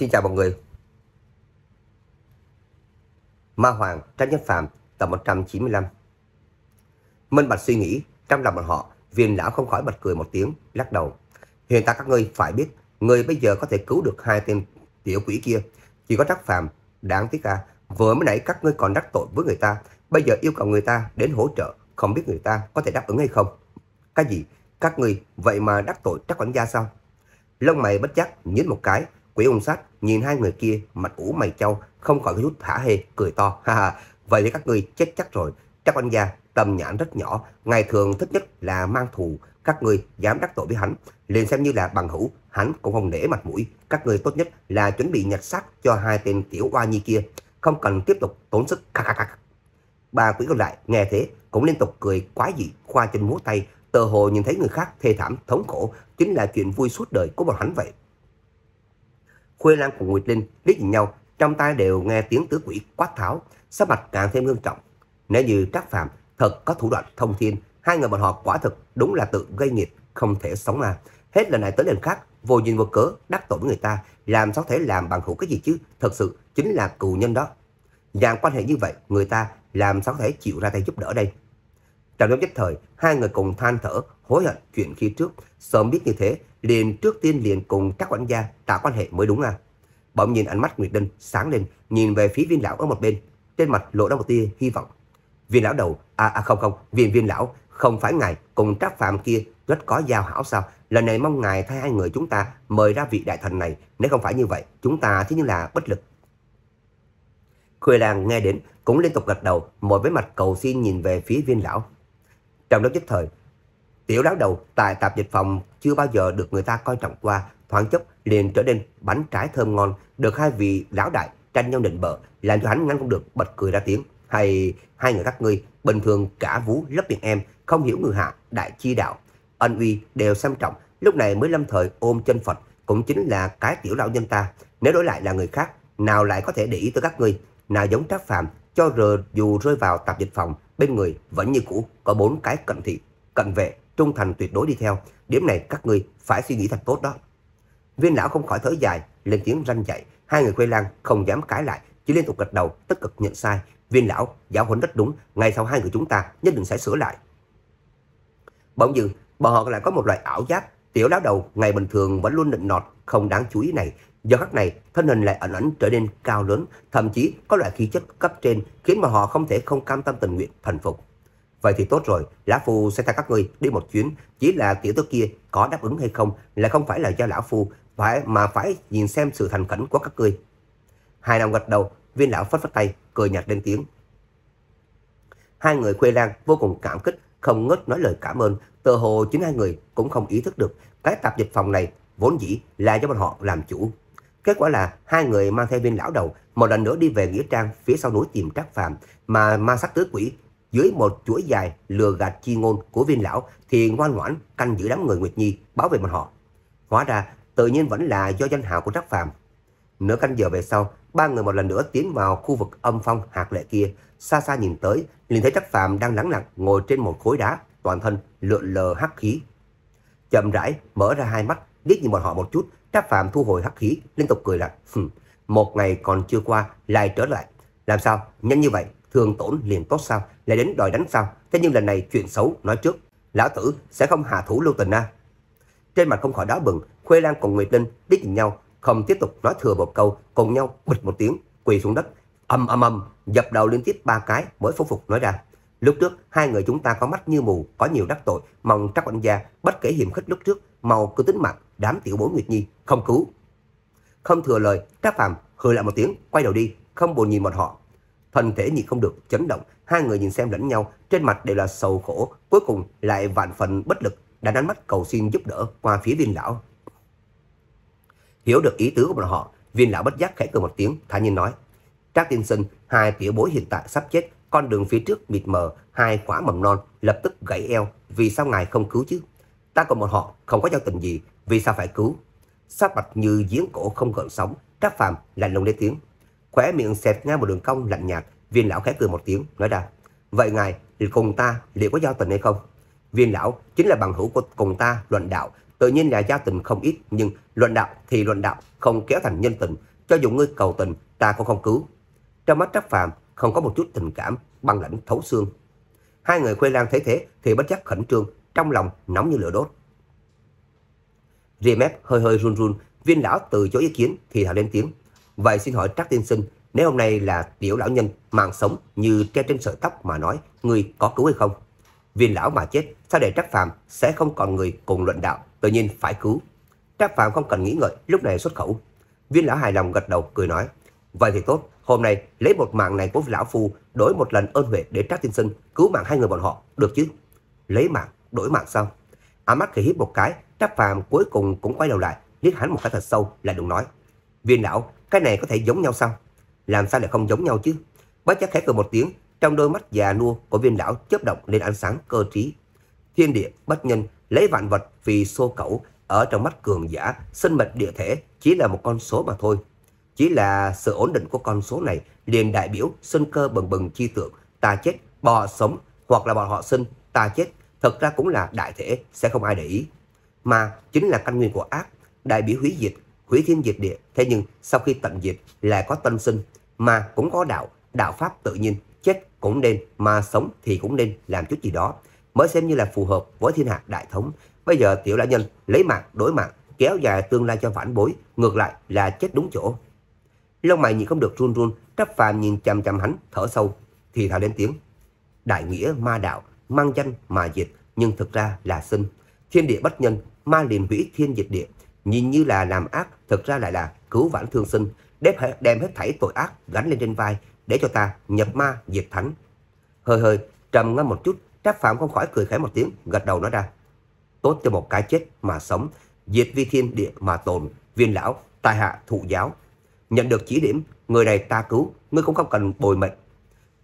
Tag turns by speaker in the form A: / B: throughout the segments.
A: Xin chào mọi người. Ma Hoàng, Tránh nhất Phạm, tập 195. Minh Bạch suy nghĩ, trong lòng bọn họ, viên lão không khỏi bật cười một tiếng, lắc đầu. Hiện tại các ngươi phải biết, người bây giờ có thể cứu được hai tên tiểu quỷ kia. Chỉ có Trắc Phạm, đáng tiếc à, vừa mới nãy các ngươi còn đắc tội với người ta, bây giờ yêu cầu người ta đến hỗ trợ, không biết người ta có thể đáp ứng hay không. Cái gì? Các ngươi vậy mà đắc tội Trắc Quản gia sao? Lông mày bất giác nhíu một cái, Quỷ ông sát nhìn hai người kia mặt ủ mày châu, không khỏi chút thả hê, cười to. ha Vậy thì các ngươi chết chắc rồi. Trác anh gia, tầm nhãn rất nhỏ, ngày thường thích nhất là mang thù. Các người dám đắc tội với hắn, liền xem như là bằng hữu, hắn cũng không nể mặt mũi. Các người tốt nhất là chuẩn bị nhặt xác cho hai tên tiểu oa nhi kia, không cần tiếp tục tốn sức. Ba quỷ còn lại nghe thế cũng liên tục cười quá dị, khoa trên múa tay, tờ hồ nhìn thấy người khác thê thảm, thống khổ, chính là chuyện vui suốt đời của bọn hắn vậy. Khuê Lan cùng Nguyệt Linh liếc nhìn nhau, trong tai đều nghe tiếng tứ quỷ quát tháo, sắc mặt càng thêm nghiêm trọng. Nếu như Trác Phạm thật có thủ đoạn thông thiên, hai người bọn họ quả thực đúng là tự gây nghiệp, không thể sống mà. Hết lần này tới lần khác, vô nhìn vô cớ, đắc tội với người ta, làm sao thể làm bằng hữu cái gì chứ, thật sự chính là cù nhân đó. Dạng quan hệ như vậy, người ta làm sao thể chịu ra tay giúp đỡ đây. Trong lúc nhất thời, hai người cùng than thở, hối hận chuyện khi trước, sớm biết như thế, liền trước tiên liền cùng các quản gia tạo quan hệ mới đúng à. Bỗng nhìn ánh mắt Nguyệt Đinh sáng lên, nhìn về phía viên lão ở một bên, trên mặt lộ ra một tia hy vọng. Viên lão đầu, à, à không không, viên viên lão, không phải ngài cùng trác phạm kia rất có giao hảo sao? Lần này mong ngài thay hai người chúng ta mời ra vị đại thần này, nếu không phải như vậy, chúng ta thế nhưng là bất lực. Khuê Lan nghe đến cũng liên tục gật đầu, mỗi với mặt cầu xin nhìn về phía viên lão. Trong đó nhất thời, Tiểu lão đầu tại tạp dịch phòng chưa bao giờ được người ta coi trọng qua, thoáng chốc liền trở nên bánh trái thơm ngon, được hai vị lão đại tranh nhau định bợ, làm cho hắn ngăn không được bật cười ra tiếng. Hay hai người các ngươi bình thường cả vũ lấp miệng em, không hiểu người hạ đại chi đạo, ân uy đều xem trọng, lúc này mới lâm thời ôm chân Phật, cũng chính là cái tiểu lão nhân ta. Nếu đổi lại là người khác, nào lại có thể để ý tới các ngươi, nào giống trác phạm, cho rờ dù rơi vào tạp dịch phòng, bên người vẫn như cũ có bốn cái cận thị, cận vệ trung thành tuyệt đối đi theo. Điểm này các ngươi phải suy nghĩ thật tốt đó. Viên lão không khỏi thở dài, lên tiếng ranh dạy. Hai người Khuê Lan không dám cãi lại, chỉ liên tục gật đầu, tất cực nhận sai. Viên lão, giáo huấn rất đúng, ngày sau hai người chúng ta nhất định sẽ sửa lại. Bỗng dưng, bọn họ lại có một loại ảo giác. Tiểu lão đầu ngày bình thường vẫn luôn nịnh nọt, không đáng chú ý này. Giờ khắc này, thân hình lại ẩn ẩn trở nên cao lớn, thậm chí có loại khí chất cấp trên khiến mà họ không thể không cam tâm tình nguyện thần phục. Vậy thì tốt rồi, Lão Phu sẽ theo các ngươi đi một chuyến, chỉ là tiểu tử kia có đáp ứng hay không là không phải là do Lão Phu, phải mà phải nhìn xem sự thành khẩn của các ngươi. Hai đồng gật đầu, viên lão phất phất tay, cười nhạt lên tiếng. Hai người khuê lang vô cùng cảm kích, không ngớt nói lời cảm ơn, tờ hồ chính hai người cũng không ý thức được cái tạp dịch phòng này vốn dĩ là do bọn họ làm chủ. Kết quả là hai người mang theo viên lão đầu một lần nữa đi về Nghĩa Trang phía sau núi tìm Trác phạm mà ma sát tứ quỷ dưới một chuỗi dài lừa gạt chi ngôn của viên lão thì ngoan ngoãn canh giữ đám người Nguyệt Nhi bảo vệ bọn họ. Hóa ra tự nhiên vẫn là do danh hào của Trác Phàm. Nửa canh giờ về sau, ba người một lần nữa tiến vào khu vực âm phong hạt lệ kia, xa xa nhìn tới, liền thấy Trác Phàm đang lắng lặng ngồi trên một khối đá, toàn thân lượn lờ hắc khí. Chậm rãi mở ra hai mắt, liếc nhìn bọn họ một chút, Trác Phàm thu hồi hắc khí, liên tục cười lạnh, "Một ngày còn chưa qua lại trở lại, làm sao nhanh như vậy?" thường tổn liền tốt sao, lại đến đòi đánh sao, thế nhưng lần này chuyện xấu nói trước, lão tử sẽ không hạ thủ lưu tình a. À. Trên mặt không khỏi đá bừng, Khuê Lan cùng Nguyệt Linh biết nhìn nhau, không tiếp tục nói thừa một câu, cùng nhau bịch một tiếng, quỳ xuống đất, âm âm âm, dập đầu liên tiếp ba cái mới phục phục nói ra. Lúc trước, hai người chúng ta có mắt như mù, có nhiều đắc tội, mong trắc quản gia, bất kể hiểm khích lúc trước, màu cứ tính mặt, đám tiểu bối Nguyệt Nhi, không cứu. Không thừa lời, Trác Phàm hừ lại một tiếng, quay đầu đi, không buồn nhìn bọn họ. Thân thể nhịn không được, chấn động, hai người nhìn xem lẫn nhau, trên mặt đều là sầu khổ, cuối cùng lại vạn phần bất lực, đã đánh mắt cầu xin giúp đỡ qua phía viên lão. Hiểu được ý tứ của bọn họ, viên lão bất giác khẽ cười một tiếng, thản nhiên nói. Trác tiên sinh, hai tiểu bối hiện tại sắp chết, con đường phía trước mịt mờ, hai quả mầm non lập tức gãy eo, vì sao ngài không cứu chứ? Ta còn một họ, không có giao tình gì, vì sao phải cứu? Sát mặt như giếng cổ không gợn sóng, Trác Phàm lạnh lùng lên tiếng khóe miệng xẹt ngang một đường cong lạnh nhạt, viên lão khẽ cười một tiếng, nói rằng, vậy ngài thì cùng ta liệu có giao tình hay không? Viên lão chính là bằng hữu của cùng ta luận đạo, tự nhiên là giao tình không ít, nhưng luận đạo thì luận đạo, không kéo thành nhân tình, cho dù ngươi cầu tình, ta cũng không cứu. Trong mắt Trác Phàm không có một chút tình cảm, băng lãnh thấu xương. Hai người Khuê lang thấy thế thì bất giác khẩn trương, trong lòng nóng như lửa đốt. Ria mép hơi hơi run run, viên lão từ chỗ ý kiến thì thào lên tiếng. Vậy xin hỏi Trác Tiên Sinh, nếu hôm nay là tiểu lão nhân mạng sống như tre trên sợi tóc mà nói, người có cứu hay không? Viên lão mà chết, sao để Trác Phạm sẽ không còn người cùng luận đạo, tự nhiên phải cứu. Trác Phạm không cần nghĩ ngợi, lúc này xuất khẩu. Viên lão hài lòng gật đầu cười nói, vậy thì tốt, hôm nay lấy một mạng này của lão phu đổi một lần ơn huệ để Trác Tiên Sinh cứu mạng hai người bọn họ, được chứ? Lấy mạng, đổi mạng sao? Á mắt khẽ hiếp một cái, Trác Phạm cuối cùng cũng quay đầu lại, liếc hắn một cái thật sâu, lại đừng nói. Viên lão cái này có thể giống nhau sao? Làm sao lại không giống nhau chứ? Bác chắc khẽ cười một tiếng, trong đôi mắt già nua của viên lão chớp động lên ánh sáng cơ trí. Thiên địa bất nhân lấy vạn vật vì xô cẩu ở trong mắt cường giả, sinh mệnh địa thể chỉ là một con số mà thôi. Chỉ là sự ổn định của con số này liền đại biểu sinh cơ bừng bừng chi tượng, ta chết, bò sống, hoặc là bọn họ sinh, ta chết, thật ra cũng là đại thể, sẽ không ai để ý. Mà chính là căn nguyên của ác, đại biểu hủy diệt hủy thiên diệt địa. Thế nhưng sau khi tận diệt là có tân sinh, mà cũng có đạo, đạo pháp tự nhiên, chết cũng nên, mà sống thì cũng nên làm chút gì đó, mới xem như là phù hợp với thiên hạ đại thống. Bây giờ tiểu lão nhân lấy mạng đối mạng, kéo dài tương lai cho phản bối, ngược lại là chết đúng chỗ. Lông mày nhịn không được run run, trắp phàm nhìn chằm chằm hắn, thở sâu, thì thào lên tiếng. Đại nghĩa ma đạo, mang danh mà diệt, nhưng thực ra là sinh. Thiên địa bất nhân, ma liền hủy thiên diệt địa, Nhìn như là làm ác, thực ra lại là cứu vãn thương sinh, đem, đem hết thảy tội ác gánh lên trên vai để cho ta nhập ma diệt thánh. Hơi hơi, trầm ngâm một chút, Trác Phạm không khỏi cười khẽ một tiếng, gật đầu nói ra. Tốt cho một cái chết mà sống, diệt vi thiên địa mà tồn, viên lão, tài hạ thụ giáo. Nhận được chỉ điểm, người này ta cứu, ngươi cũng không cần bồi mệnh.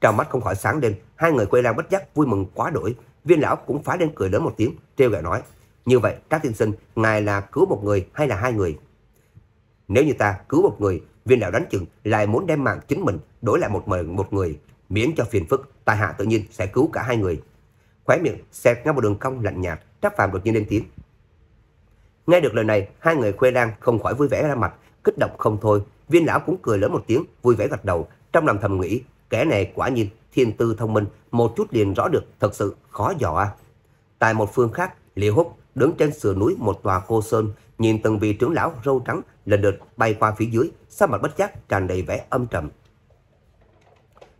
A: Trong mắt không khỏi sáng lên, hai người quay ra bất giác vui mừng quá đỗi Viên lão cũng phá lên cười lớn một tiếng, treo gẹo nói. Như vậy, các tiên sinh, ngài là cứu một người hay là hai người? Nếu như ta cứu một người, viên đạo đánh chừng lại muốn đem mạng chính mình đổi lại một mình một người, miễn cho phiền phức, tài hạ tự nhiên sẽ cứu cả hai người. Khóe miệng xẹt ngang một đường cong lạnh nhạt, Trác Phàm đột nhiên lên tiếng. Nghe được lời này, hai người khuê lang không khỏi vui vẻ ra mặt, kích động không thôi. Viên lão cũng cười lớn một tiếng, vui vẻ gật đầu, trong lòng thầm nghĩ, kẻ này quả nhiên thiên tư thông minh, một chút liền rõ được, thật sự khó dò. À. Tại một phương khác, Liễu Húc đứng trên sườn núi một tòa cô sơn, nhìn từng vị trưởng lão râu trắng lần lượt bay qua phía dưới, sắc mặt bất giác tràn đầy vẻ âm trầm.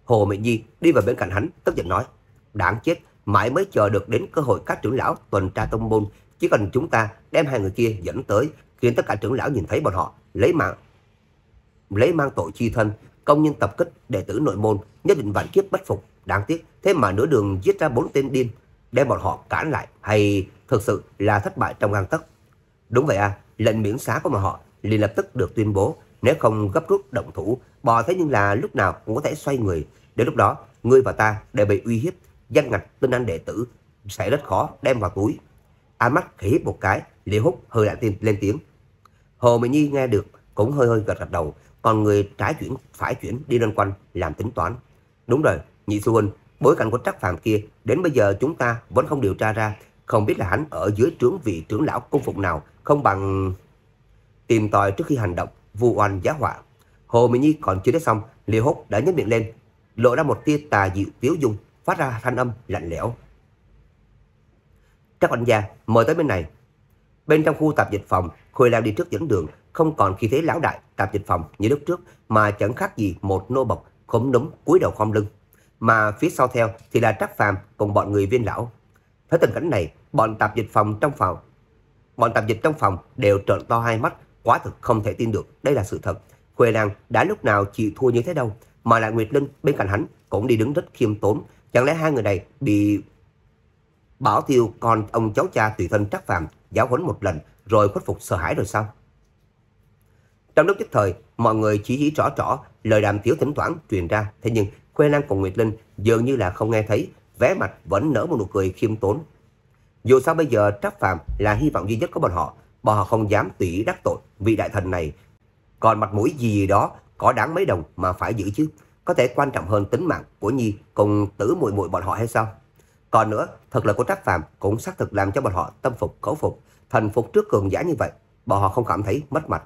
A: Hồ Mỹ Nhi đi vào bên cạnh hắn, tức giận nói, đáng chết, mãi mới chờ được đến cơ hội các trưởng lão tuần tra tông môn, chỉ cần chúng ta đem hai người kia dẫn tới, khiến tất cả trưởng lão nhìn thấy bọn họ, lấy mạng, lấy mang tội chi thân, công nhân tập kích đệ tử nội môn, nhất định vạn kiếp bất phục, đáng tiếc, thế mà nửa đường giết ra bốn tên điên, đem bọn họ cản lại hay thực sự là thất bại trong gang tấc. Đúng vậy à, lệnh miễn xá của mà họ liền lập tức được tuyên bố, nếu không gấp rút động thủ, bò thế nhưng là lúc nào cũng có thể xoay người. Đến lúc đó, ngươi và ta đều bị uy hiếp, danh ngạch tinh anh đệ tử sẽ rất khó đem vào túi. A à mắt khỉ một cái, Liễu Húc hơi lại tin lên tiếng. Hồ Mỹ Nhi nghe được cũng hơi hơi gật gật đầu, còn người trái chuyển phải chuyển đi lên quanh làm tính toán. Đúng rồi, nhị sư huynh, bối cảnh của trắc phạm kia đến bây giờ chúng ta vẫn không điều tra ra không biết là hắn ở dưới trướng vị trưởng lão cung phục nào, không bằng... Tìm tòi trước khi hành động, vu oan giá họa. Hồ minh Nhi còn chưa nói xong, Liêu Húc đã nhấc miệng lên, lộ ra một tia tà dịu tiếu dung, phát ra thanh âm lạnh lẽo. Các quản gia mời tới bên này. Bên trong khu tạp dịch phòng, Khôi Lam đi trước dẫn đường, không còn khi thế lão đại tạp dịch phòng như lúc trước mà chẳng khác gì một nô bộc khom núm cúi đầu khom lưng. Mà phía sau theo thì là Trác Phàm cùng bọn người viên lão. Thấy tình cảnh này, bọn tạp dịch phòng trong phòng, bọn tạp dịch trong phòng đều trợn to hai mắt, quá thực không thể tin được, đây là sự thật. Khuê Lan đã lúc nào chịu thua như thế đâu, mà lại Nguyệt Linh bên cạnh hắn cũng đi đứng rất khiêm tốn, chẳng lẽ hai người này bị Bảo Thiêu còn ông cháu cha tùy thân trắc phạm giáo huấn một lần rồi khuất phục sợ hãi rồi sao? Trong lúc nhất thời, mọi người chỉ chỉ rõ rõ lời đàm tiểu thỉnh thoảng truyền ra, thế nhưng Khuê Lan cùng Nguyệt Linh dường như là không nghe thấy, vé mặt vẫn nở một nụ cười khiêm tốn. Dù sao bây giờ Trác Phạm là hy vọng duy nhất của bọn họ, bọn họ không dám tùy đắc tội vị đại thần này. Còn mặt mũi gì gì đó có đáng mấy đồng mà phải giữ chứ, có thể quan trọng hơn tính mạng của Nhi cùng tử Mùi Mùi bọn họ hay sao? Còn nữa, thật lực của Trác Phạm cũng xác thực làm cho bọn họ tâm phục khẩu phục, thành phục trước cường giả như vậy, bọn họ không cảm thấy mất mặt.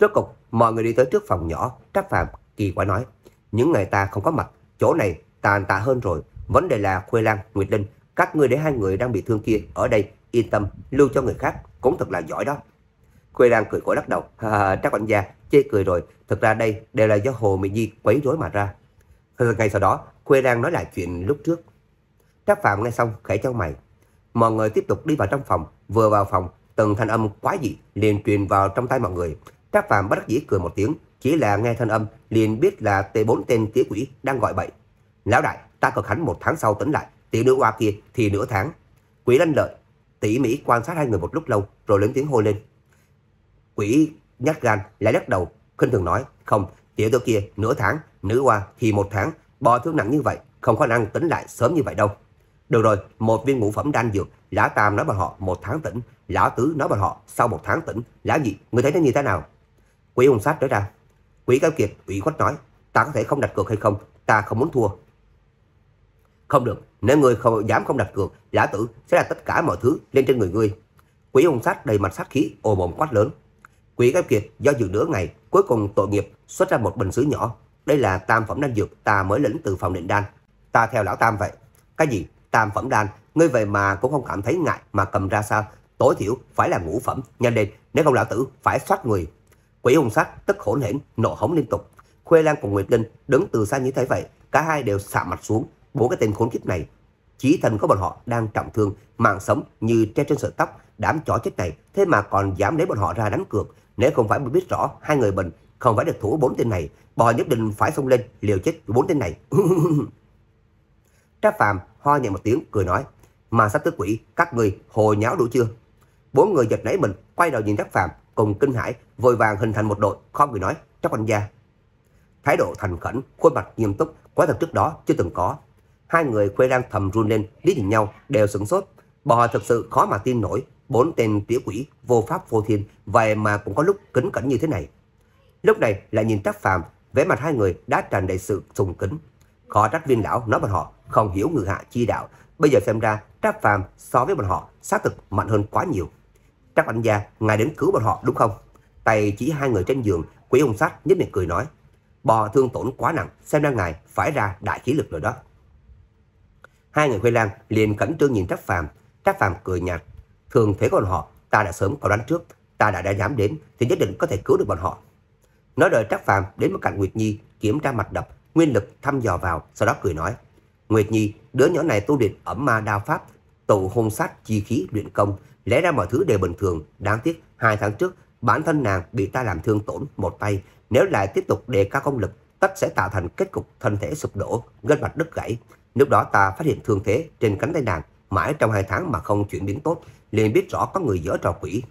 A: Rốt cục, mọi người đi tới trước phòng nhỏ, Trác Phạm kỳ quái nói: "Những ngày ta không có mặt, chỗ này tàn tạ hơn rồi, Vấn đề là Khuê Lan, Nguyệt Linh, các người để hai người đang bị thương kia ở đây, yên tâm, lưu cho người khác, cũng thật là giỏi đó. Khuê Lan cười khổ lắc đầu, à, Trác Quản gia, chê cười rồi, thật ra đây đều là do Hồ Mỹ Di quấy rối mà ra. Ngay sau đó, Khuê Lan nói lại chuyện lúc trước. Trác Phạm nghe xong, khẽ cho mày. Mọi người tiếp tục đi vào trong phòng, vừa vào phòng, từng thanh âm quá dị liền truyền vào trong tay mọi người. Trác Phạm bất đắc dĩ cười một tiếng, chỉ là nghe thanh âm liền biết là T4 tên tía quỷ đang gọi bậy. Lão đại, ta cược hắn một tháng sau tỉnh lại, tỷ nữ oa kia thì nửa tháng. Quý lanh lợi, tỉ mỉ quan sát hai người một lúc lâu rồi lớn tiếng hô lên. Quỷ nhát gan lại lắc đầu, khinh thường nói, không, tiểu tử kia nửa tháng, nữ oa thì một tháng, bò thiếu nặng như vậy, không có năng tỉnh lại sớm như vậy đâu. Được rồi, một viên ngũ phẩm đan dược, Lã Tam nói bọn họ một tháng tỉnh, Lã Tứ nói bọn họ sau một tháng tỉnh, Lã Nhị, người thấy nó như thế nào? Quỷ hùng sát nói ra, quỷ cao kiệt, ủy khuất nói, ta có thể không đặt cược hay không, ta không muốn thua, không được, nếu ngươi không dám không đặt cược, giả tử sẽ là tất cả mọi thứ lên trên người ngươi. Quỷ hung sát đầy mặt sát khí, ồ mồm quát lớn. Quỷ cái kiệt do dự nửa ngày, cuối cùng tội nghiệp xuất ra một bình sứ nhỏ. Đây là tam phẩm đan dược ta mới lĩnh từ phòng định đan. Ta theo lão tam vậy. Cái gì? Tam phẩm đan, ngươi vậy mà cũng không cảm thấy ngại mà cầm ra sao? Tối thiểu phải là ngũ phẩm, nhanh lên, nếu không lão tử phải soát người. Quỷ hung sát tức hỗn hển, nộ hống liên tục. Khuê Lan cùng Nguyệt Linh đứng từ xa như thế vậy, cả hai đều xạ mặt xuống, bốn cái tên khốn kiếp này. Chí thần của bọn họ đang trọng thương, mạng sống như tre trên sợi tóc, đám chó chết này thế mà còn dám lấy bọn họ ra đánh cược. Nếu không phải biết rõ hai người mình không phải được thủ bốn tên này, bò nhất định phải xông lên liều chết bốn tên này. Trác Phàm ho nhẹ một tiếng cười nói, mà sắp tới quỷ, các người hồi nháo đủ chưa? Bốn người giật nảy mình, quay đầu nhìn Trác Phàm cùng kinh hãi, vội vàng hình thành một đội, không người nói, Trác Anh gia. Thái độ thành khẩn, khuôn mặt nghiêm túc, quá thật trước đó chưa từng có, Hai người khuê đang thầm run lên, lý nhìn nhau, đều sửng sốt. Bọn họ thực sự khó mà tin nổi, bốn tên tiểu quỷ vô pháp vô thiên, vậy mà cũng có lúc kính cẩn như thế này. Lúc này lại nhìn Trác phàm, vẻ mặt hai người đã tràn đầy sự sùng kính. Khó trách viên lão nói bọn họ không hiểu người hạ chi đạo, bây giờ xem ra Trác phàm so với bọn họ xác thực mạnh hơn quá nhiều. Trác Anh Gia, ngài đến cứu bọn họ đúng không? Tay chỉ hai người trên giường, quỷ hung sát nhất miệng cười nói. Bò thương tổn quá nặng, xem ra ngài phải ra đại khí lực rồi đó. Hai người Huê lan liền cẩn trương nhìn Trác Phàm, Trác Phàm cười nhạt, thường thế còn họ, ta đã sớm có đoán trước, ta đã đã dám đến thì nhất định có thể cứu được bọn họ. Nói đợi Trác Phàm đến một cạnh Nguyệt Nhi, kiểm tra mạch đập, nguyên lực thăm dò vào, sau đó cười nói: "Nguyệt Nhi, đứa nhỏ này tu luyện ẩm ma đao pháp, tụ hồn sát chi khí luyện công, lẽ ra mọi thứ đều bình thường, đáng tiếc hai tháng trước bản thân nàng bị ta làm thương tổn một tay, nếu lại tiếp tục đề cao công lực, tất sẽ tạo thành kết cục thân thể sụp đổ, gân mạch đứt gãy, Lúc đó ta phát hiện thương thế trên cánh tay nàng mãi trong hai tháng mà không chuyển biến tốt, liền biết rõ có người dở trò quỷ.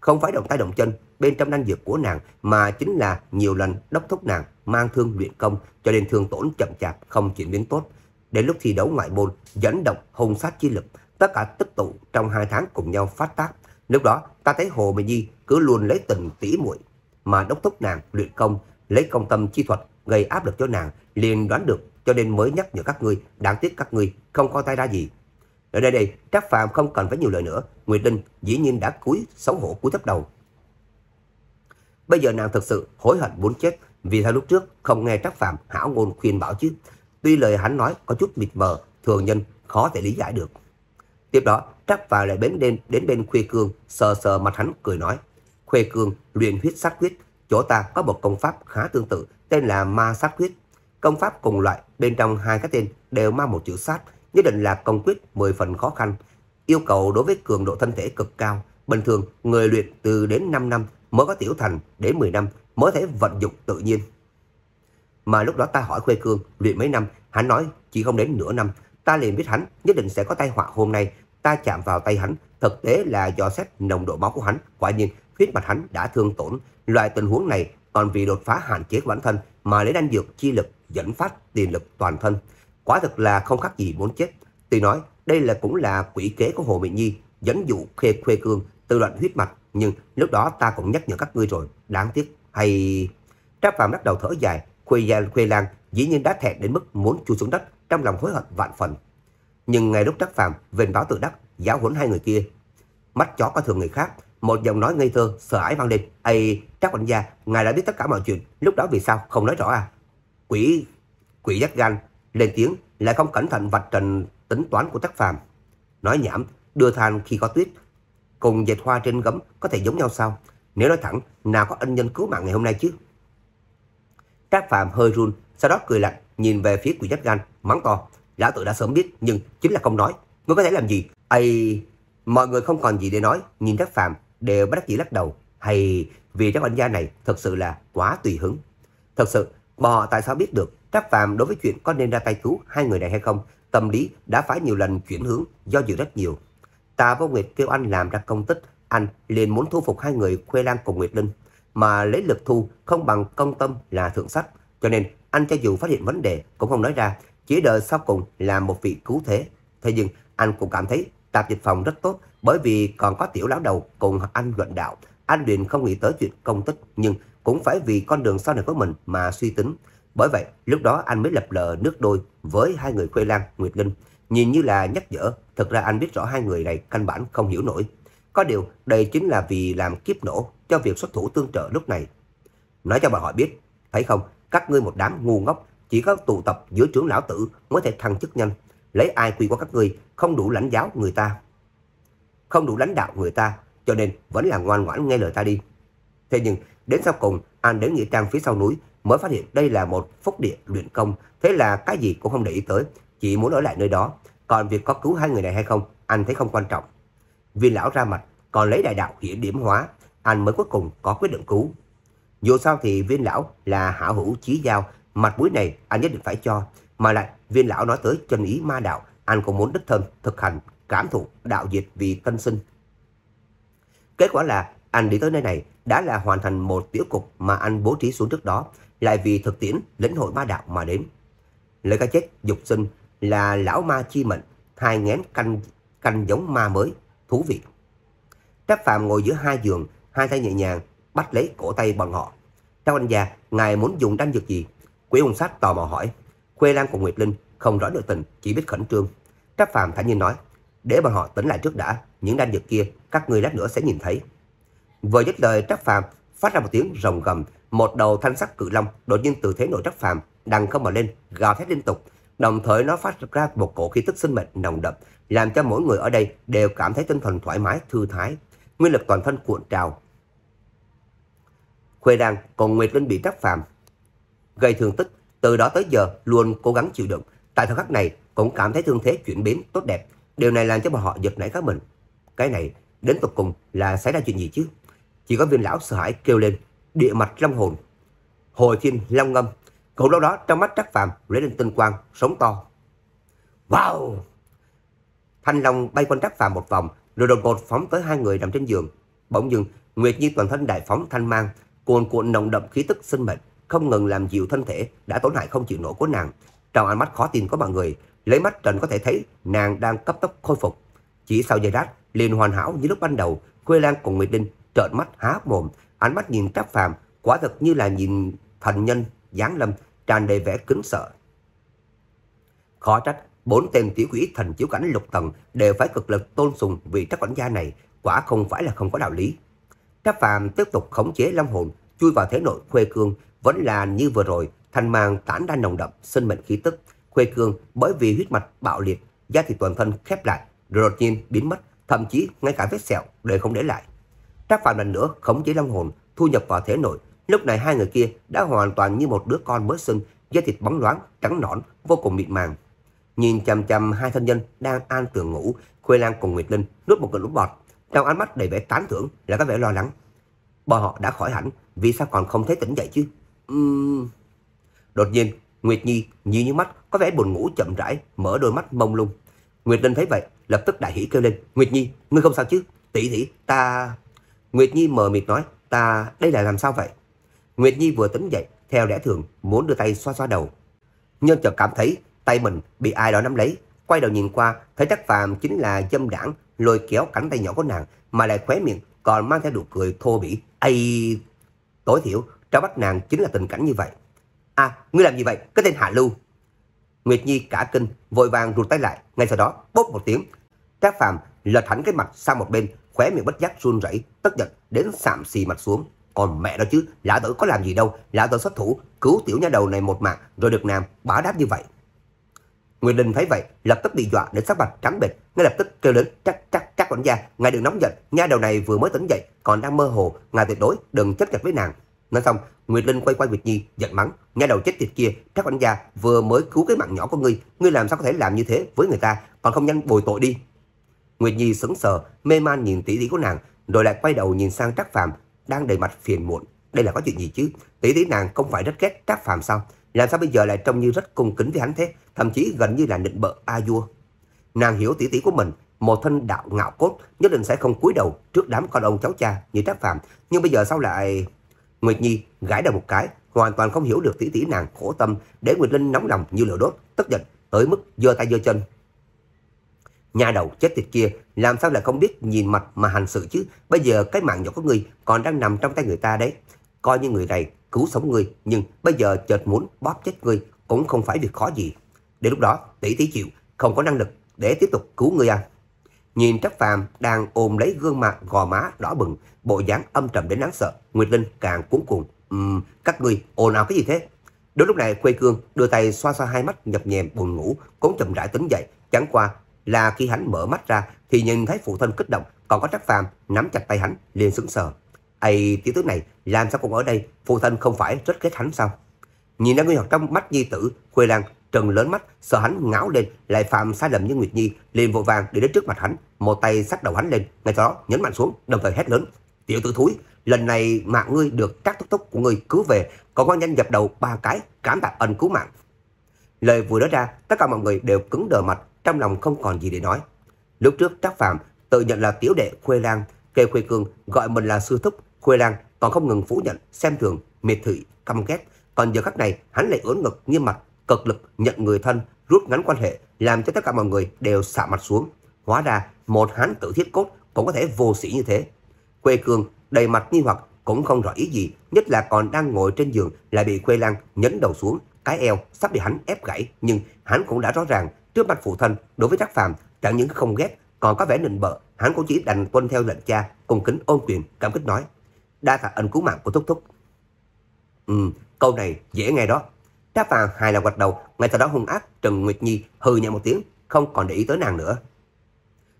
A: Không phải động tay động chân bên trong năng dược của nàng mà chính là nhiều lần đốc thúc nàng mang thương luyện công cho nên thương tổn chậm chạp không chuyển biến tốt. Đến lúc thi đấu ngoại môn, dẫn động hung sát chi lực, tất cả tích tụ trong hai tháng cùng nhau phát tác. Lúc đó ta thấy Hồ Mỹ Nhi cứ luôn lấy tình tỉ muội mà đốc thúc nàng luyện công, lấy công tâm chi thuật gây áp lực cho nàng, liền đoán được cho nên mới nhắc nhở các ngươi, đáng tiếc các ngươi không có tay ra gì. Ở đây đây, Trác Phàm không cần phải nhiều lời nữa, Nguyệt Linh dĩ nhiên đã cúi xấu hổ cúi thấp đầu. Bây giờ nàng thật sự hối hận muốn chết, vì theo lúc trước không nghe Trác Phàm hảo ngôn khuyên bảo chứ. Tuy lời hắn nói có chút mịt mờ, thường nhân khó thể lý giải được. Tiếp đó, Trác Phàm lại bến đến đến bên Khuê Cương, sờ sờ mặt hắn cười nói: "Khuê Cương luyện huyết sát huyết, chỗ ta có một công pháp khá tương tự, tên là Ma Sát Quyết. Công pháp cùng loại bên trong hai cái tên đều mang một chữ sát, nhất định là công quyết 10 phần khó khăn. Yêu cầu đối với cường độ thân thể cực cao, bình thường người luyện từ đến 5 năm mới có tiểu thành, đến 10 năm mới thể vận dụng tự nhiên. Mà lúc đó ta hỏi Khuê Cương luyện mấy năm, hắn nói chỉ không đến nửa năm, ta liền biết hắn nhất định sẽ có tai họa hôm nay. Ta chạm vào tay hắn, thực tế là do xét nồng độ máu của hắn, quả nhiên huyết mạch hắn đã thương tổn. Loại tình huống này còn vì đột phá hạn chế của bản thân mà lấy đan dược chi lực dẫn phát tiền lực toàn thân. Quả thực là không khác gì muốn chết. Tuy nói đây là cũng là quỷ kế của Hồ Mỹ Nhi, dẫn dụ khê khuê cương, tự đoạn huyết mạch. Nhưng lúc đó ta cũng nhắc nhở các ngươi rồi, đáng tiếc. Hay... Trác Phạm bắt đầu thở dài, khuê, gia, khuê lan dĩ nhiên đã thẹn đến mức muốn chui xuống đất, trong lòng hối hận vạn phần. Nhưng ngay lúc Trác Phạm, vền báo tự đắc, giáo huấn hai người kia. Mắt chó coi thường người khác, một giọng nói ngây thơ, sợ ái vang lên. Ây, Trác quản gia, ngài đã biết tất cả mọi chuyện, lúc đó vì sao không nói rõ à? Quỷ, quỷ dắt gan, lên tiếng, lại không cẩn thận vạch trần tính toán của tác Phàm. Nói nhảm, đưa than khi có tuyết, cùng dệt hoa trên gấm có thể giống nhau sao? Nếu nói thẳng, nào có ân nhân cứu mạng ngày hôm nay chứ? Trác phàm hơi run, sau đó cười lạnh, nhìn về phía quỷ dắt gan, mắng to. đã tự đã sớm biết, nhưng chính là không nói. Ngươi có thể làm gì? Ây, mọi người không còn gì để nói, nhìn Trác phàm đều bắt chỉ lắc đầu. Hay vì các anh gia này thật sự là quá tùy hứng. Thật sự, bò tại sao biết được các phạm đối với chuyện có nên ra tay cứu hai người này hay không, tâm lý đã phải nhiều lần chuyển hướng, do dự rất nhiều. Tạ Vô Nguyệt kêu anh làm ra công tích, anh liền muốn thu phục hai người Khuê Lan cùng Nguyệt Linh, mà lấy lực thu không bằng công tâm là thượng sách, cho nên anh cho dù phát hiện vấn đề cũng không nói ra, chỉ đợi sau cùng là một vị cứu thế. Thế nhưng anh cũng cảm thấy Tạp dịch phòng rất tốt bởi vì còn có tiểu lão đầu cùng anh luận đạo. Anh liền không nghĩ tới chuyện công tích nhưng cũng phải vì con đường sau này của mình mà suy tính. Bởi vậy, lúc đó anh mới lập lờ nước đôi với hai người Khuê Lan, Nguyệt Linh. Nhìn như là nhắc nhở, thật ra anh biết rõ hai người này căn bản không hiểu nổi. Có điều, đây chính là vì làm kiếp nổ cho việc xuất thủ tương trợ lúc này. Nói cho bà họ biết, thấy không, các ngươi một đám ngu ngốc, chỉ có tụ tập giữa trưởng lão tử mới thể thăng chức nhanh lấy ai quy của các ngươi không đủ lãnh giáo người ta, không đủ lãnh đạo người ta, cho nên vẫn là ngoan ngoãn nghe lời ta đi. Thế nhưng, đến sau cùng, anh đến nghĩa trang phía sau núi mới phát hiện đây là một phúc địa luyện công, thế là cái gì cũng không để ý tới, chỉ muốn ở lại nơi đó. Còn việc có cứu hai người này hay không, anh thấy không quan trọng. Vì lão ra mặt, còn lấy đại đạo hiện điểm hóa, anh mới cuối cùng có quyết định cứu. Dù sao thì viên lão là hảo hữu chí giao, mặt mũi này anh nhất định phải cho. Mà lại, viên lão nói tới chân ý ma đạo, anh cũng muốn đích thân thực hành cảm thụ đạo dịch vì tân sinh. Kết quả là anh đi tới nơi này đã là hoàn thành một tiểu cục mà anh bố trí xuống trước đó, lại vì thực tiễn lĩnh hội ma đạo mà đến. Lời cái chết dục sinh là lão ma chi mệnh, hai ngén canh canh giống ma mới, thú vị. Trác Phạm ngồi giữa hai giường, hai tay nhẹ nhàng bắt lấy cổ tay bọn họ. Trong anh già, ngài muốn dùng đan dược gì? Quỷ hùng sát tò mò hỏi. Quê Lan cùng Nguyệt Linh không rõ nội tình, chỉ biết khẩn trương. Trác Phàm thản nhiên nói, để bọn họ tỉnh lại trước đã, những đan dược kia các ngươi lát nữa sẽ nhìn thấy. Vừa dứt lời Trác Phàm phát ra một tiếng rồng gầm, một đầu thanh sắc cự long đột nhiên từ thế nội Trác Phàm đằng không mà lên, gào thét liên tục, đồng thời nó phát ra một cổ khí tức sinh mệnh nồng đậm, làm cho mỗi người ở đây đều cảm thấy tinh thần thoải mái, thư thái, nguyên lực toàn thân cuộn trào. Khuê Đăng còn Nguyệt Linh bị Trác Phàm gây thương tích, từ đó tới giờ luôn cố gắng chịu đựng. Tại thời khắc này cũng cảm thấy thương thế chuyển biến tốt đẹp. Điều này làm cho bọn họ giật nảy các mình. Cái này đến tục cùng là xảy ra chuyện gì chứ? Chỉ có viên lão sợ hãi kêu lên địa mạch long hồn. Hồi thiên long ngâm. Cậu đâu đó trong mắt trắc Phạm lấy lên tinh quang sống to. Wow! Thanh long bay quanh trắc Phạm một vòng rồi đột ngột phóng tới hai người nằm trên giường. Bỗng dưng Nguyệt Nhi toàn thân đại phóng thanh mang, cuồn cuộn nồng đậm khí tức sinh mệnh không ngừng làm dịu thân thể đã tổn hại không chịu nổi của nàng. Trong ánh mắt khó tin của mọi người, lấy mắt trần có thể thấy nàng đang cấp tốc khôi phục. Chỉ sau giây lát, liền hoàn hảo như lúc ban đầu, Khuê Lan cùng Nguyệt Đinh trợn mắt há mồm, ánh mắt nhìn Trác Phàm quả thật như là nhìn thần nhân giáng lâm, tràn đầy vẻ kính sợ. Khó trách, bốn tên tiểu quỷ thần chiếu cảnh lục tầng đều phải cực lực tôn sùng vị trác quản gia này, quả không phải là không có đạo lý. Trác Phàm tiếp tục khống chế long hồn, chui vào thế nội Khuê Cương, vẫn là như vừa rồi, thanh mang tản ra nồng đậm sinh mệnh khí tức. Khuê Cương bởi vì huyết mạch bạo liệt, da thịt toàn thân khép lại, rồi đột nhiên biến mất, thậm chí ngay cả vết sẹo đều không để lại. Trác Phàm lần nữa khống chế long hồn, thu nhập vào thể nội. Lúc này hai người kia đã hoàn toàn như một đứa con mới sinh, da thịt bóng loáng, trắng nõn, vô cùng mịn màng. Nhìn chằm chằm hai thân nhân đang an tường ngủ, Khuê Lan cùng Nguyệt Linh nuốt một cơn lũ bọt, trong ánh mắt đầy vẻ tán thưởng là có vẻ lo lắng. Bọn họ đã khỏi hẳn, vì sao còn không thấy tỉnh dậy chứ? Uhm... Đột nhiên, Nguyệt Nhi nhíu nhíu mắt, có vẻ buồn ngủ chậm rãi, mở đôi mắt mông lung. Nguyệt Linh thấy vậy, lập tức đại hỉ kêu lên, "Nguyệt Nhi, ngươi không sao chứ? Tỷ tỷ, ta..." Nguyệt Nhi mờ mịt nói, "Ta, đây là làm sao vậy?" Nguyệt Nhi vừa tỉnh dậy, theo lẽ thường muốn đưa tay xoa xoa đầu, nhưng chợt cảm thấy tay mình bị ai đó nắm lấy, quay đầu nhìn qua, thấy chắc Phàm chính là dâm đảng lôi kéo cánh tay nhỏ của nàng mà lại khóe miệng còn mang theo nụ cười thô bỉ. "Ai, tối thiểu đã bắt nàng chính là tình cảnh như vậy. À, ngươi làm gì vậy? Cái tên Hạ Lưu. Nguyệt Nhi cả kinh, vội vàng rụt tay lại. Ngay sau đó, bóp một tiếng. Trác Phàm lật hẳn cái mặt sang một bên, khóe miệng bất giác run rẩy, tức giận đến sạm xì mặt xuống. Còn mẹ đó chứ, lão tử có làm gì đâu, lão tử xuất thủ, cứu tiểu nha đầu này một mạng, rồi được nàng bả đáp như vậy. Nguyệt Linh thấy vậy, lập tức bị dọa đến sắc mặt trắng bệch, ngay lập tức kêu đến chắc chắc chắc quản gia, ngài đừng nóng giận, nha đầu này vừa mới tỉnh dậy, còn đang mơ hồ, ngài tuyệt đối đừng chấp nhận với nàng. Nói xong, Nguyệt Linh quay qua Nguyệt Nhi, giận mắng, nhà đầu chết tiệt kia, các Anh gia vừa mới cứu cái mạng nhỏ của ngươi, ngươi làm sao có thể làm như thế với người ta, còn không nhanh bồi tội đi. Nguyệt Nhi sững sờ, mê man nhìn tỷ tỷ của nàng, rồi lại quay đầu nhìn sang Trác Phàm, đang đầy mặt phiền muộn. Đây là có chuyện gì chứ? Tỷ tỷ nàng không phải rất ghét Trác Phàm sao? Làm sao bây giờ lại trông như rất cung kính với hắn thế, thậm chí gần như là nịnh bợ a vua. Nàng hiểu tỷ tỷ của mình, một thân đạo ngạo cốt, nhất định sẽ không cúi đầu trước đám con ông cháu cha như Trác Phàm, nhưng bây giờ sao lại Nguyệt Nhi gãi đầu một cái, hoàn toàn không hiểu được tỷ tỷ nàng khổ tâm để Nguyệt Linh nóng lòng như lửa đốt, tức giận tới mức giơ tay giơ chân. Nhà đầu chết tiệt kia, làm sao lại không biết nhìn mặt mà hành sự chứ? Bây giờ cái mạng nhỏ của ngươi còn đang nằm trong tay người ta đấy. Coi như người này cứu sống ngươi, nhưng bây giờ chợt muốn bóp chết ngươi cũng không phải việc khó gì. Đến lúc đó, tỷ tỷ chịu, không có năng lực để tiếp tục cứu người à. Nhìn Trác Phàm đang ôm lấy gương mặt gò má đỏ bừng, bộ dáng âm trầm đến đáng sợ, Nguyệt Linh càng cuống cuồng. Uhm, các ngươi ồn ào cái gì thế? Đúng lúc này Khuê Cương đưa tay xoa xoa hai mắt nhập nhèm buồn ngủ, cũng chậm rãi tỉnh dậy, chẳng qua là khi hắn mở mắt ra thì nhìn thấy phụ thân kích động, còn có Trác Phàm nắm chặt tay hắn, liền sững sờ. ai tiểu tử này làm sao cũng ở đây, phụ thân không phải rất kết hắn sao?" Nhìn ra nguy hoặc trong mắt di tử, Khuê Lan Trần lớn mắt, sợ hắn ngáo lên, lại phạm sai lầm như Nguyệt Nhi, liền vội vàng đi đến trước mặt hắn, một tay sát đầu hắn lên, ngay sau đó nhấn mạnh xuống, đồng thời hét lớn. Tiểu tử thúi, lần này mạng ngươi được các thúc thúc của ngươi cứu về, còn quan nhanh dập đầu ba cái, cảm tạ ân cứu mạng. Lời vừa nói ra, tất cả mọi người đều cứng đờ mặt, trong lòng không còn gì để nói. Lúc trước Trác Phạm tự nhận là tiểu đệ Khuê Lan, kêu Khuê Cương gọi mình là sư thúc, Khuê Lan còn không ngừng phủ nhận, xem thường, miệt thị, căm ghét. Còn giờ khắc này, hắn lại ưỡn ngực nghiêm mặt cực lực nhận người thân, rút ngắn quan hệ, làm cho tất cả mọi người đều xả mặt xuống. Hóa ra, một hán tử thiết cốt cũng có thể vô sĩ như thế. Quê Cường đầy mặt nghi hoặc cũng không rõ ý gì, nhất là còn đang ngồi trên giường lại bị Quê Lăng nhấn đầu xuống, cái eo sắp bị hắn ép gãy, nhưng hắn cũng đã rõ ràng trước mặt phụ thân đối với Trác Phàm chẳng những không ghét còn có vẻ nịnh bợ, hắn cũng chỉ đành tuân theo lệnh cha, cùng kính ôn quyền cảm kích nói: "Đa tạ ân cứu mạng của thúc thúc." Ừ, câu này dễ nghe đó, Đáp vào hài là quạt đầu, ngay sau đó hung ác Trần Nguyệt Nhi hừ nhẹ một tiếng, không còn để ý tới nàng nữa.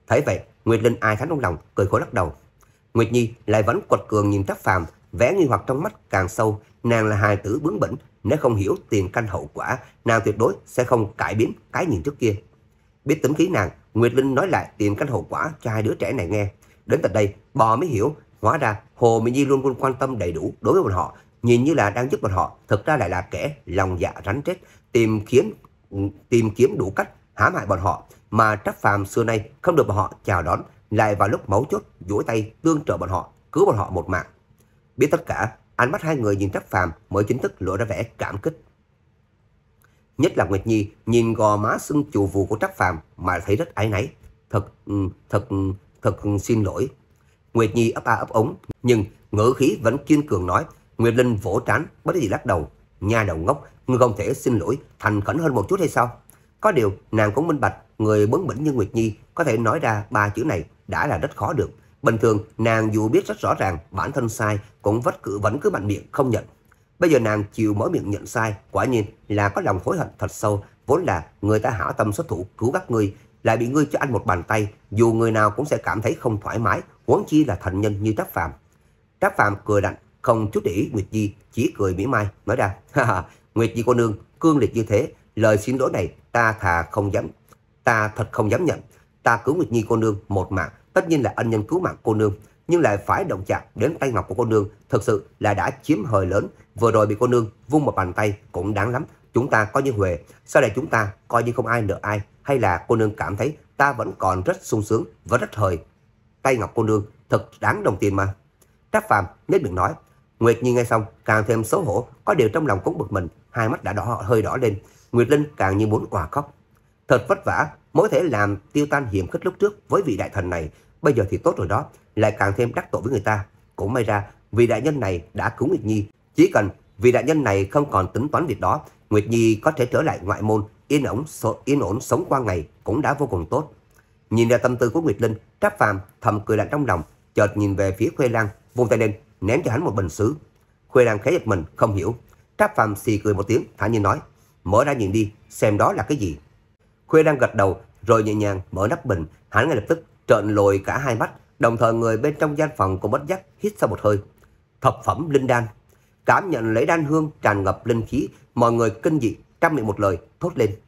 A: Thấy vậy, Nguyệt Linh ai thán trong lòng, cười khổ lắc đầu. Nguyệt Nhi lại vẫn quật cường nhìn Trác Phàm, vẻ nghi hoặc trong mắt càng sâu, nàng là hài tử bướng bỉnh, nếu không hiểu tiền canh hậu quả, nàng tuyệt đối sẽ không cải biến cái nhìn trước kia. Biết tính khí nàng, Nguyệt Linh nói lại tiền canh hậu quả cho hai đứa trẻ này nghe. Đến tận đây, bò mới hiểu, hóa ra Hồ Mỹ Nhi luôn luôn quan tâm đầy đủ đối với bọn họ, nhìn như là đang giúp bọn họ, thực ra lại là kẻ lòng dạ rắn rết, tìm kiếm tìm kiếm đủ cách hãm hại bọn họ, mà trách phàm xưa nay không được bọn họ chào đón, lại vào lúc máu chốt duỗi tay tương trợ bọn họ, cứu bọn họ một mạng. Biết tất cả, ánh mắt hai người nhìn trách phàm mới chính thức lộ ra vẻ cảm kích. Nhất là Nguyệt Nhi nhìn gò má sưng chù vù của trác phàm mà thấy rất áy náy. Thật, ừ, thật, thật xin lỗi. Nguyệt Nhi ấp a ấp ống, nhưng ngữ khí vẫn kiên cường nói, Nguyệt Linh vỗ trán, bất gì lắc đầu. Nha đầu ngốc, ngươi không thể xin lỗi, thành khẩn hơn một chút hay sao? Có điều, nàng cũng minh bạch, người bướng bỉnh như Nguyệt Nhi có thể nói ra ba chữ này đã là rất khó được. Bình thường, nàng dù biết rất rõ ràng bản thân sai, cũng vẫn cứ, vẫn cứ mạnh miệng không nhận. Bây giờ nàng chịu mở miệng nhận sai, quả nhiên là có lòng hối hận thật sâu, vốn là người ta hảo tâm xuất thủ cứu các ngươi, lại bị ngươi cho anh một bàn tay, dù người nào cũng sẽ cảm thấy không thoải mái, huống chi là thành nhân như Trác Phàm. Trác Phàm cười lạnh, không chút để ý Nguyệt Di, chỉ cười mỉa mai, nói ra, Nguyệt Di cô nương, cương liệt như thế, lời xin lỗi này ta thà không dám, ta thật không dám nhận. Ta cứu Nguyệt Nhi cô nương một mạng, tất nhiên là ân nhân cứu mạng cô nương, nhưng lại phải động chạm đến tay ngọc của cô nương, thật sự là đã chiếm hơi lớn. Vừa rồi bị cô nương vung một bàn tay cũng đáng lắm, chúng ta coi như huề, sau này chúng ta coi như không ai nợ ai, hay là cô nương cảm thấy ta vẫn còn rất sung sướng và rất hời. Tay ngọc cô nương thật đáng đồng tiền mà. Trác Phạm nhất miệng nói, Nguyệt Nhi nghe xong càng thêm xấu hổ, có điều trong lòng cũng bực mình, hai mắt đã đỏ hơi đỏ lên. Nguyệt Linh càng như muốn òa khóc. Thật vất vả mới thể làm tiêu tan hiểm khích lúc trước với vị đại thần này, bây giờ thì tốt rồi đó, lại càng thêm đắc tội với người ta. Cũng may ra vị đại nhân này đã cứu Nguyệt Nhi, chỉ cần vị đại nhân này không còn tính toán việc đó, Nguyệt Nhi có thể trở lại ngoại môn, yên ổn, yên ổn sống qua ngày cũng đã vô cùng tốt. Nhìn ra tâm tư của Nguyệt Linh, Trác Phàm thầm cười lạnh trong lòng, chợt nhìn về phía Khuê Lan, vung tay lên ném cho hắn một bình sứ. Khuê đang khẽ giật mình, không hiểu. Trác Phạm xì cười một tiếng, thản nhiên nói, mở ra nhìn đi, xem đó là cái gì. Khuê đang gật đầu, rồi nhẹ nhàng mở nắp bình, hắn ngay lập tức trợn lồi cả hai mắt, đồng thời người bên trong gian phòng cũng bất giác hít sâu một hơi. Thập phẩm linh đan, cảm nhận lấy đan hương tràn ngập linh khí, mọi người kinh dị, trăm miệng một lời thốt lên.